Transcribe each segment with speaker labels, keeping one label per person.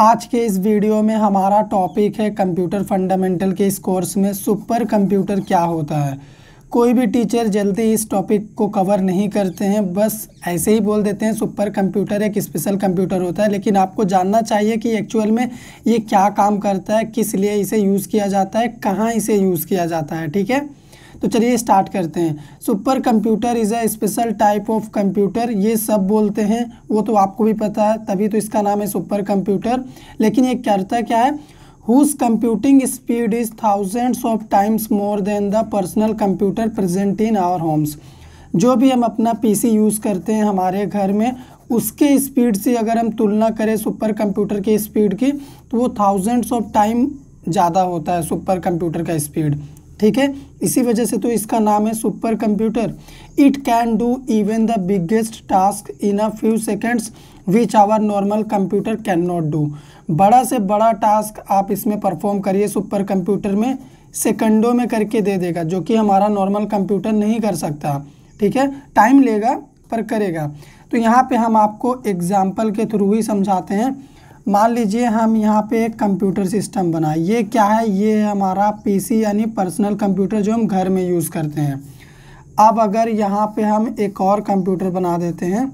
Speaker 1: आज के इस वीडियो में हमारा टॉपिक है कंप्यूटर फंडामेंटल के इस कोर्स में सुपर कंप्यूटर क्या होता है कोई भी टीचर जल्दी इस टॉपिक को कवर नहीं करते हैं बस ऐसे ही बोल देते हैं सुपर कंप्यूटर एक स्पेशल कंप्यूटर होता है लेकिन आपको जानना चाहिए कि एक्चुअल में ये क्या काम करता है किस लिए इसे यूज़ किया जाता है कहाँ इसे यूज़ किया जाता है ठीक है तो चलिए स्टार्ट करते हैं super computer is a special type of computer ये सब बोलते हैं वो तो आपको भी पता है तभी तो इसका नाम है सुपर कंप्यूटर लेकिन ये करता क्या है whose computing speed is thousands of times more than the personal computer present in our homes जो भी हम अपना पी यूज़ करते हैं हमारे घर में उसके स्पीड से अगर हम तुलना करें सुपर कंप्यूटर की स्पीड की तो वो थाउजेंड्स ऑफ टाइम ज़्यादा होता है सुपर कंप्यूटर का स्पीड ठीक है इसी वजह से तो इसका नाम है super computer it can do even the biggest task in a few seconds which our normal computer can not do बड़ा से बड़ा टास्क आप इसमें परफॉर्म करिए सुपर कंप्यूटर में सेकंडों में करके दे देगा जो कि हमारा नॉर्मल कंप्यूटर नहीं कर सकता ठीक है टाइम लेगा पर करेगा तो यहाँ पे हम आपको एग्जाम्पल के थ्रू ही समझाते हैं मान लीजिए हम यहाँ पे एक कंप्यूटर सिस्टम बनाए ये क्या है ये हमारा पीसी यानी पर्सनल कंप्यूटर जो हम घर में यूज़ करते हैं अब अगर यहाँ पे हम एक और कंप्यूटर बना देते हैं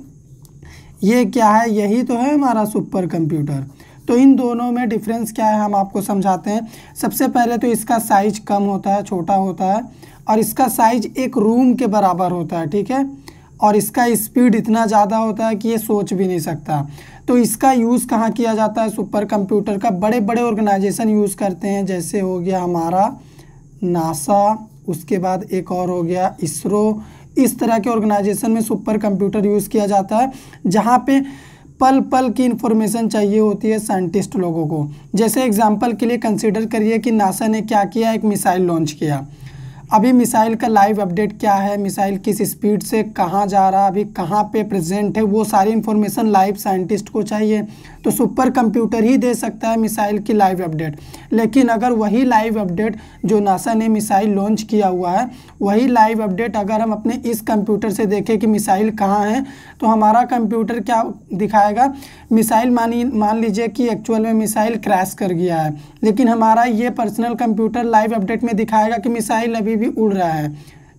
Speaker 1: ये क्या है यही तो है हमारा सुपर कंप्यूटर तो इन दोनों में डिफरेंस क्या है हम आपको समझाते हैं सबसे पहले तो इसका साइज कम होता है छोटा होता है और इसका साइज एक रूम के बराबर होता है ठीक है और इसका स्पीड इतना ज़्यादा होता है कि ये सोच भी नहीं सकता तो इसका यूज़ कहाँ किया जाता है सुपर कंप्यूटर का बड़े बड़े ऑर्गेनाइजेशन यूज़ करते हैं जैसे हो गया हमारा नासा उसके बाद एक और हो गया इसरो इस तरह के ऑर्गेनाइजेशन में सुपर कंप्यूटर यूज़ किया जाता है जहाँ पे पल पल की इन्फॉर्मेशन चाहिए होती है साइंटिस्ट लोगों को जैसे एग्जांपल के लिए कंसिडर करिए कि नासा ने क्या किया एक मिसाइल लॉन्च किया अभी मिसाइल का लाइव अपडेट क्या है मिसाइल किस स्पीड से कहाँ जा रहा है अभी कहाँ पे प्रेजेंट है वो सारी इन्फॉर्मेशन लाइव साइंटिस्ट को चाहिए तो सुपर कंप्यूटर ही दे सकता है मिसाइल की लाइव अपडेट लेकिन अगर वही लाइव अपडेट जो नासा ने मिसाइल लॉन्च किया हुआ है वही लाइव अपडेट अगर हम अपने इस कंप्यूटर से देखें कि मिसाइल कहाँ है तो हमारा कंप्यूटर क्या दिखाएगा मिसाइल मानी मान लीजिए कि एक्चुअल में मिसाइल क्रैश कर गया है लेकिन हमारा ये पर्सनल कंप्यूटर लाइव अपडेट में दिखाएगा कि मिसाइल अभी भी उड़ रहा है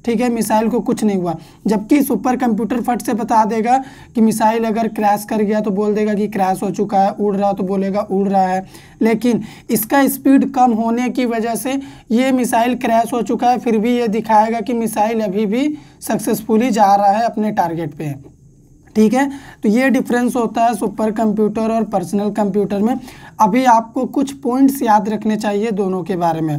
Speaker 1: ठीक है मिसाइल को कुछ नहीं हुआ जबकि सुपर कंप्यूटर फट से बता देगा कि मिसाइल अगर क्रैश कर गया तो बोल देगा कि क्रैश हो चुका है उड़ रहा तो बोलेगा उड़ रहा है लेकिन इसका स्पीड कम होने की वजह से ये मिसाइल क्रैश हो चुका है फिर भी ये दिखाएगा कि मिसाइल अभी भी सक्सेसफुली जा रहा है अपने टारगेट पर ठीक है तो ये डिफरेंस होता है सुपर कंप्यूटर और पर्सनल कंप्यूटर में अभी आपको कुछ पॉइंट्स याद रखने चाहिए दोनों के बारे में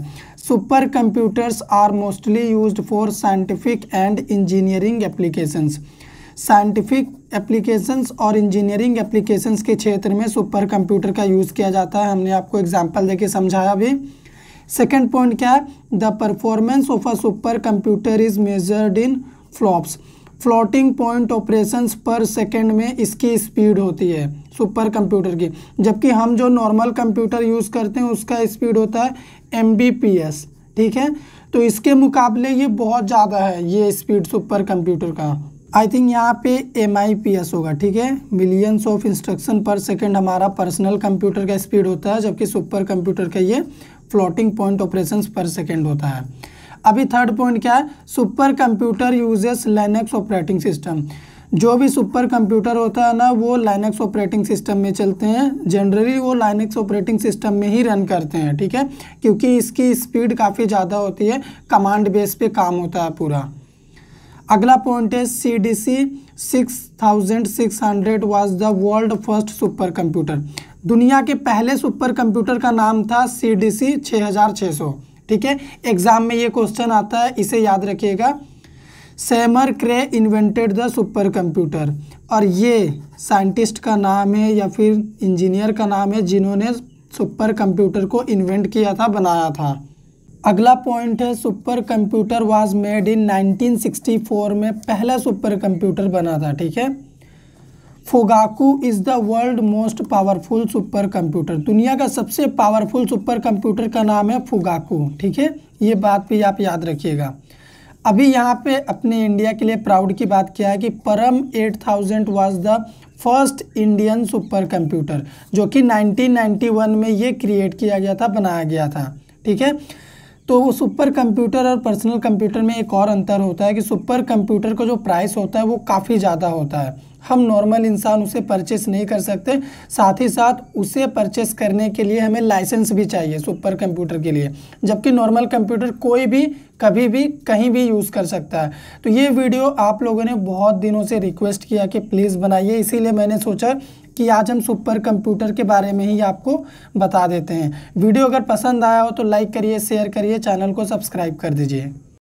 Speaker 1: super computers are mostly used for scientific and engineering applications scientific applications और इंजीनियरिंग एप्लीकेशंस के क्षेत्र में सुपर कंप्यूटर का यूज़ किया जाता है हमने आपको एग्जाम्पल दे समझाया भी सेकेंड पॉइंट क्या है the performance of a super computer is measured in flops floating point operations per second में इसकी स्पीड होती है सुपर कंप्यूटर की जबकि हम जो नॉर्मल कंप्यूटर यूज़ करते हैं उसका स्पीड होता है एम ठीक है तो इसके मुकाबले ये बहुत ज़्यादा है ये स्पीड सुपर कंप्यूटर का आई थिंक यहाँ पे एम आई पी एस होगा ठीक है millions of instruction per second हमारा पर्सनल कंप्यूटर का स्पीड होता है जबकि सुपर कंप्यूटर का ये floating point operations per second होता है अभी थर्ड पॉइंट क्या है super computer uses Linux operating system जो भी सुपर कंप्यूटर होता है ना वो लाइनेक्स ऑपरेटिंग सिस्टम में चलते हैं जनरली वो लाइनेक्स ऑपरेटिंग सिस्टम में ही रन करते हैं ठीक है क्योंकि इसकी स्पीड काफ़ी ज़्यादा होती है कमांड बेस पे काम होता है पूरा अगला पॉइंट है C D C six thousand six hundred was the world first super computer दुनिया के पहले सुपर कंप्यूटर का नाम था सी डी सी छः हज़ार छः सौ ठीक है एग्जाम में ये क्वेश्चन आता है इसे याद रखिएगा Seymour Cray invented the super computer और ये साइंटिस्ट का नाम है या फिर इंजीनियर का नाम है जिन्होंने सुपर कंप्यूटर को इन्वेंट किया था बनाया था अगला पॉइंट है super computer was made in 1964 में पहला सुपर कंप्यूटर बना था ठीक है Fugaku is the world most powerful super computer दुनिया का सबसे पावरफुल सुपर कंप्यूटर का नाम है फुगाकू ठीक है ये बात भी आप याद रखिएगा अभी यहाँ पे अपने इंडिया के लिए प्राउड की बात किया है कि Param 8000 thousand was the first Indian super computer जो कि 1991 में ये क्रिएट किया गया था बनाया गया था ठीक है तो वो सुपर कंप्यूटर और पर्सनल कंप्यूटर में एक और अंतर होता है कि सुपर कंप्यूटर का जो प्राइस होता है वो काफ़ी ज़्यादा होता है हम नॉर्मल इंसान उसे परचेस नहीं कर सकते साथ ही साथ उसे परचेस करने के लिए हमें लाइसेंस भी चाहिए सुपर कंप्यूटर के लिए जबकि नॉर्मल कंप्यूटर कोई भी कभी भी कहीं भी यूज़ कर सकता है तो ये वीडियो आप लोगों ने बहुत दिनों से रिक्वेस्ट किया कि प्लीज़ बनाइए इसीलिए मैंने सोचा कि आज हम सुपर कंप्यूटर के बारे में ही आपको बता देते हैं वीडियो अगर पसंद आया हो तो लाइक करिए शेयर करिए चैनल को सब्सक्राइब कर दीजिए